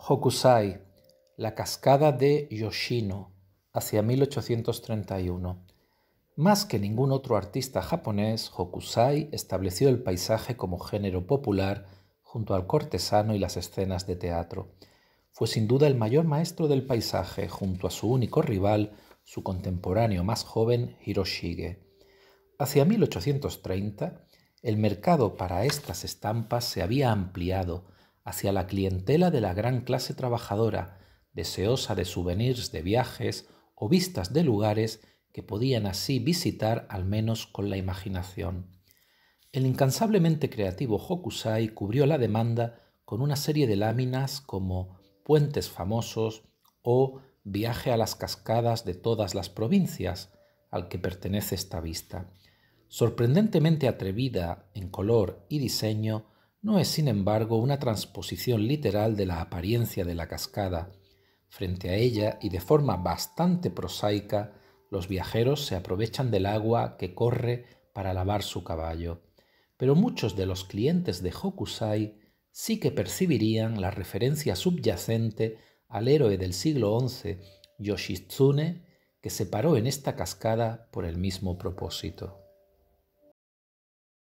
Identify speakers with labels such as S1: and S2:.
S1: Hokusai, la cascada de Yoshino, hacia 1831. Más que ningún otro artista japonés, Hokusai estableció el paisaje como género popular junto al cortesano y las escenas de teatro. Fue sin duda el mayor maestro del paisaje junto a su único rival, su contemporáneo más joven, Hiroshige. Hacia 1830, el mercado para estas estampas se había ampliado hacia la clientela de la gran clase trabajadora, deseosa de souvenirs de viajes o vistas de lugares que podían así visitar al menos con la imaginación. El incansablemente creativo Hokusai cubrió la demanda con una serie de láminas como Puentes famosos o Viaje a las cascadas de todas las provincias, al que pertenece esta vista. Sorprendentemente atrevida en color y diseño, no es, sin embargo, una transposición literal de la apariencia de la cascada. Frente a ella, y de forma bastante prosaica, los viajeros se aprovechan del agua que corre para lavar su caballo. Pero muchos de los clientes de Hokusai sí que percibirían la referencia subyacente al héroe del siglo XI, Yoshitsune, que se paró en esta cascada por el mismo propósito.